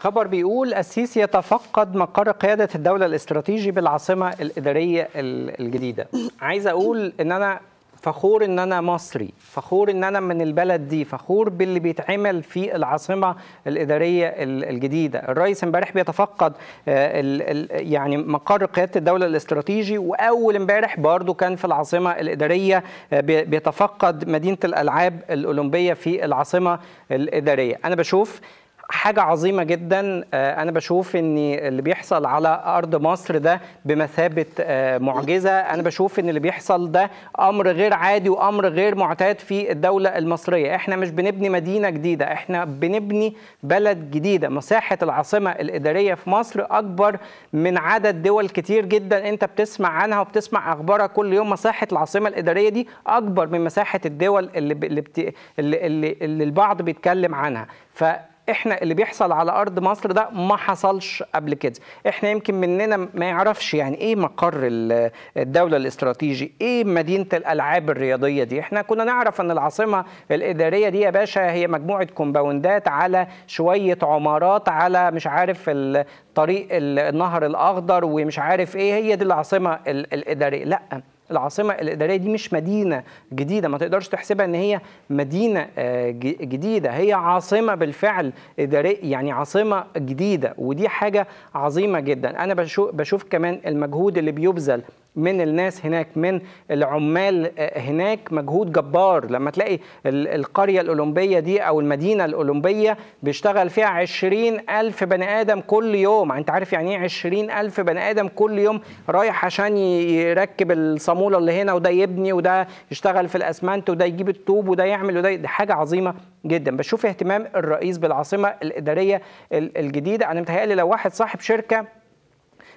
خبر بيقول السيسي يتفقد مقر قيادة الدولة الاستراتيجي بالعاصمة الإدارية الجديدة عايز أقول إن أنا فخور ان انا مصري فخور ان انا من البلد دي فخور باللي بيتعمل في العاصمه الاداريه الجديده الرئيس امبارح بيتفقد آه، يعني مقر قياده الدوله الاستراتيجي واول امبارح برضو كان في العاصمه الاداريه آه، بيتفقد مدينه الالعاب الاولمبيه في العاصمه الاداريه انا بشوف حاجة عظيمة جدا آه، أنا بشوف إن اللي بيحصل على أرض مصر ده بمثابة آه، معجزة أنا بشوف إن اللي بيحصل ده أمر غير عادي وأمر غير معتاد في الدولة المصرية إحنا مش بنبني مدينة جديدة إحنا بنبني بلد جديدة مساحة العاصمة الإدارية في مصر أكبر من عدد دول كتير جدا أنت بتسمع عنها وبتسمع أخبارها كل يوم مساحة العاصمة الإدارية دي أكبر من مساحة الدول اللي, اللي, بت... اللي, اللي البعض بيتكلم عنها ف احنا اللي بيحصل على ارض مصر ده ما حصلش قبل كده احنا يمكن مننا ما يعرفش يعني ايه مقر الدوله الاستراتيجي ايه مدينه الالعاب الرياضيه دي احنا كنا نعرف ان العاصمه الاداريه دي يا باشا هي مجموعه كومباوندات على شويه عمارات على مش عارف طريق النهر الاخضر ومش عارف ايه هي دي العاصمه الاداريه لا العاصمه الاداريه دي مش مدينه جديده ما تقدرش تحسبها ان هي مدينه آه، جديده هي عاصمه بالفعل اداريه يعني عاصمه جديده ودي حاجه عظيمه جدا انا بشوف كمان المجهود اللي بيبذل من الناس هناك من العمال آه، هناك مجهود جبار لما تلاقي القرية الأولمبية دي أو المدينة الأولمبية بيشتغل فيها عشرين ألف بني آدم كل يوم يعني أنت عارف يعني إيه عشرين ألف بني آدم كل يوم رايح عشان يركب الصامولة اللي هنا وده يبني وده يشتغل في الأسمنت وده يجيب الطوب وده يعمل وده دي حاجة عظيمة جدا بشوف اهتمام الرئيس بالعاصمة الإدارية الجديدة أنا متهيألي لو واحد صاحب شركة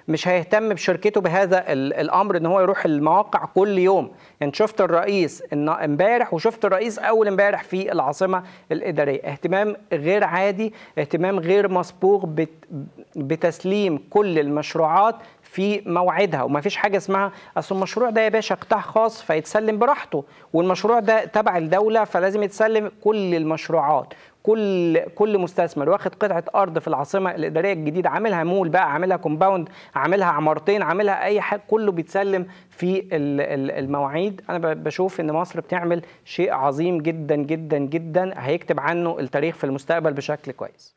مش هيهتم بشركته بهذا الامر ان هو يروح المواقع كل يوم يعني شفت الرئيس امبارح وشفت الرئيس اول امبارح في العاصمه الاداريه اهتمام غير عادي اهتمام غير مسبوق بتسليم كل المشروعات في موعدها وما فيش حاجه اسمها اصل المشروع ده يا باشا قطاع خاص فيتسلم براحته والمشروع ده تبع الدوله فلازم يتسلم كل المشروعات كل كل مستثمر واخد قطعه ارض في العاصمه الاداريه الجديده عاملها مول بقى عاملها كومباوند عاملها عمارتين عاملها اي حاجه كله بيتسلم في المواعيد انا بشوف ان مصر بتعمل شيء عظيم جدا جدا جدا هيكتب عنه التاريخ في المستقبل بشكل كويس